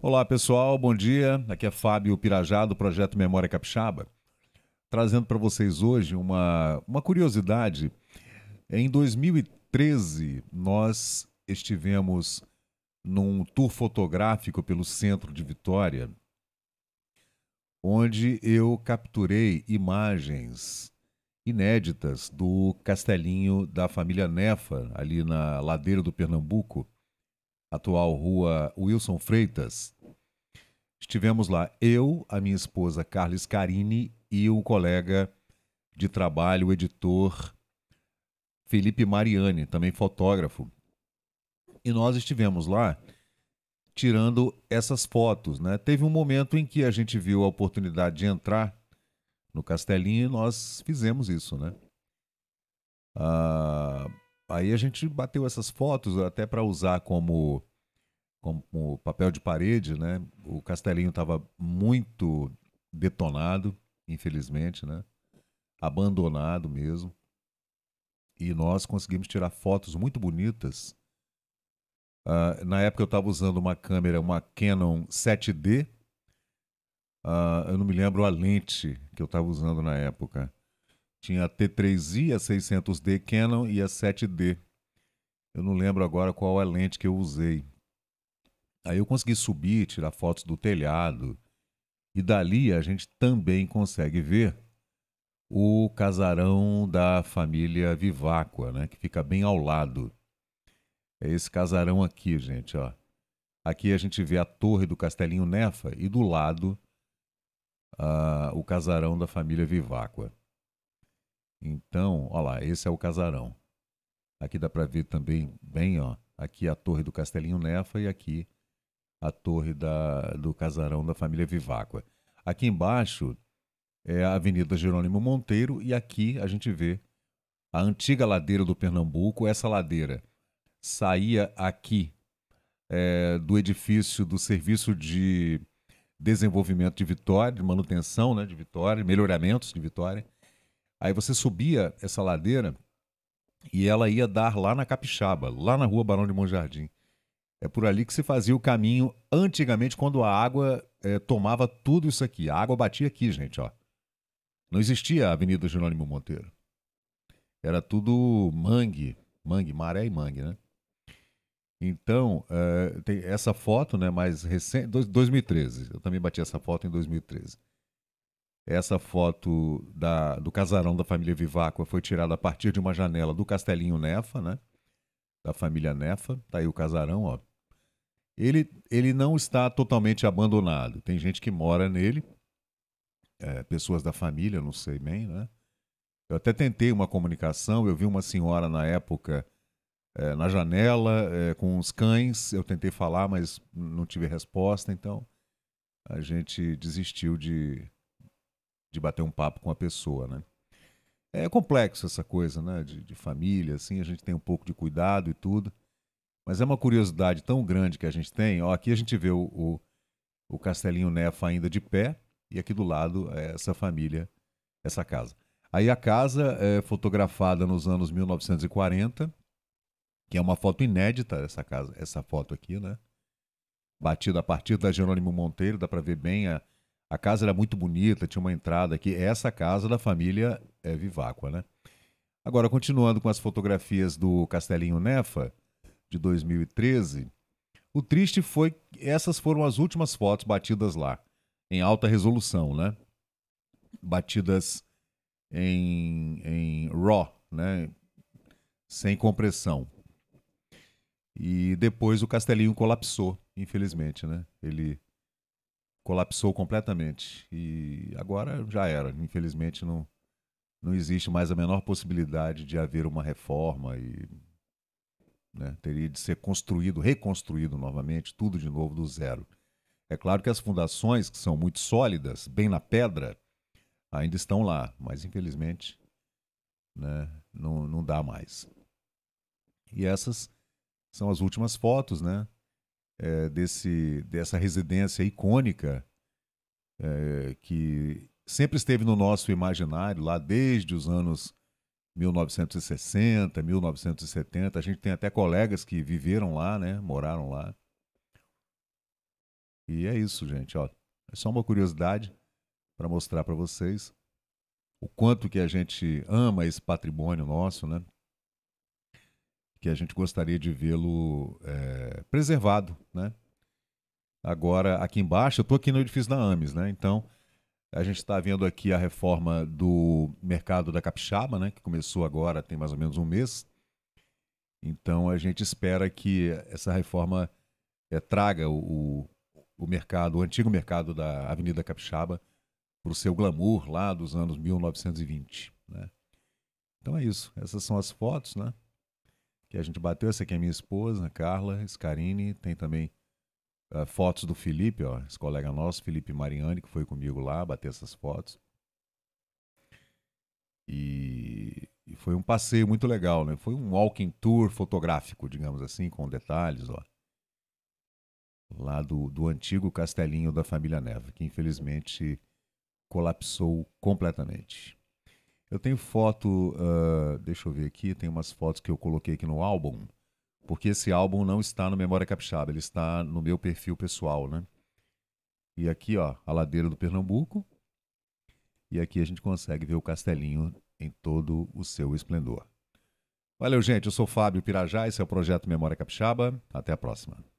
Olá pessoal, bom dia. Aqui é Fábio Pirajá do projeto Memória Capixaba, trazendo para vocês hoje uma, uma curiosidade. Em 2013, nós estivemos num tour fotográfico pelo centro de Vitória, onde eu capturei imagens inéditas do castelinho da família Nefa, ali na ladeira do Pernambuco atual rua Wilson Freitas. Estivemos lá, eu, a minha esposa Carlos Carini e um colega de trabalho, o editor Felipe Mariani, também fotógrafo. E nós estivemos lá tirando essas fotos, né? Teve um momento em que a gente viu a oportunidade de entrar no castelinho e nós fizemos isso, né? Ah, aí a gente bateu essas fotos até para usar como, como papel de parede, né? O castelinho estava muito detonado, infelizmente, né? Abandonado mesmo. E nós conseguimos tirar fotos muito bonitas. Uh, na época eu estava usando uma câmera, uma Canon 7D. Uh, ah, eu não me lembro a lente que eu estava usando na época. Tinha a T3i, a 600D Canon e a 7D. Eu não lembro agora qual é a lente que eu usei. Aí eu consegui subir, tirar fotos do telhado. E dali a gente também consegue ver o casarão da família Viváqua, né, que fica bem ao lado. É esse casarão aqui, gente, ó. Aqui a gente vê a torre do Castelinho Nefa e do lado uh, o casarão da família Viváqua. Então, olha lá, esse é o casarão. Aqui dá para ver também bem, ó, aqui a torre do Castelinho Nefa e aqui a torre da, do casarão da família Viváqua. Aqui embaixo é a Avenida Jerônimo Monteiro e aqui a gente vê a antiga ladeira do Pernambuco. Essa ladeira saía aqui é, do edifício do Serviço de Desenvolvimento de Vitória, de manutenção né, de Vitória, melhoramentos de Vitória. Aí você subia essa ladeira e ela ia dar lá na Capixaba, lá na rua Barão de Monjardim. É por ali que se fazia o caminho antigamente, quando a água é, tomava tudo isso aqui. A água batia aqui, gente, ó. Não existia a Avenida Jerônimo Monteiro. Era tudo mangue, mangue, maré e mangue, né? Então, é, tem essa foto, né, mais recente, 2013. Eu também bati essa foto em 2013. Essa foto da, do casarão da família Viváqua foi tirada a partir de uma janela do Castelinho Nefa, né? Da família Nefa. Tá aí o casarão, ó. Ele, ele não está totalmente abandonado. Tem gente que mora nele, é, pessoas da família, não sei bem, né? Eu até tentei uma comunicação, eu vi uma senhora na época é, na janela é, com os cães, eu tentei falar, mas não tive resposta, então a gente desistiu de, de bater um papo com a pessoa, né? É complexo essa coisa, né? De, de, família, assim, a gente tem um pouco de cuidado e tudo. Mas é uma curiosidade tão grande que a gente tem. Ó, aqui a gente vê o, o, o Castelinho Nefa ainda de pé, e aqui do lado é essa família, essa casa. Aí a casa é fotografada nos anos 1940, que é uma foto inédita essa casa, essa foto aqui, né? Batida a partir da Jerônimo Monteiro, dá para ver bem a, a casa era muito bonita, tinha uma entrada aqui. Essa casa da família é Viváqua, né? Agora, continuando com as fotografias do Castelinho Nefa, de 2013, o triste foi que essas foram as últimas fotos batidas lá, em alta resolução, né? Batidas em, em RAW, né? Sem compressão. E depois o Castelinho colapsou, infelizmente, né? Ele colapsou completamente. E agora já era. Infelizmente, não, não existe mais a menor possibilidade de haver uma reforma e né, teria de ser construído, reconstruído novamente, tudo de novo do zero. É claro que as fundações, que são muito sólidas, bem na pedra, ainda estão lá, mas infelizmente né, não, não dá mais. E essas são as últimas fotos, né? é, desse, dessa residência icônica é, que sempre esteve no nosso imaginário lá desde os anos 1960, 1970. A gente tem até colegas que viveram lá, né? Moraram lá. E é isso, gente. Ó, é só uma curiosidade para mostrar para vocês o quanto que a gente ama esse patrimônio nosso, né? que a gente gostaria de vê-lo é, preservado, né? Agora, aqui embaixo, eu estou aqui no edifício da AMES, né? Então, a gente está vendo aqui a reforma do mercado da Capixaba, né? Que começou agora, tem mais ou menos um mês. Então, a gente espera que essa reforma é, traga o, o mercado, o antigo mercado da Avenida Capixaba, para o seu glamour lá dos anos 1920, né? Então é isso. Essas são as fotos, né? que a gente bateu. Essa aqui é minha esposa, Carla Scarini. Tem também uh, fotos do Felipe, ó, esse colega nosso, Felipe Mariani, que foi comigo lá bater essas fotos. E, e foi um passeio muito legal, né? Foi um walking tour fotográfico, digamos assim, com detalhes, ó. Lá do, do antigo castelinho da família Neva, que infelizmente colapsou completamente. Eu tenho foto, uh, deixa eu ver aqui, tem umas fotos que eu coloquei aqui no álbum, porque esse álbum não está no Memória Capixaba, ele está no meu perfil pessoal, né? E aqui, ó, a ladeira do Pernambuco. E aqui a gente consegue ver o castelinho em todo o seu esplendor. Valeu, gente. Eu sou Fábio Pirajá, esse é o projeto Memória Capixaba. Até a próxima.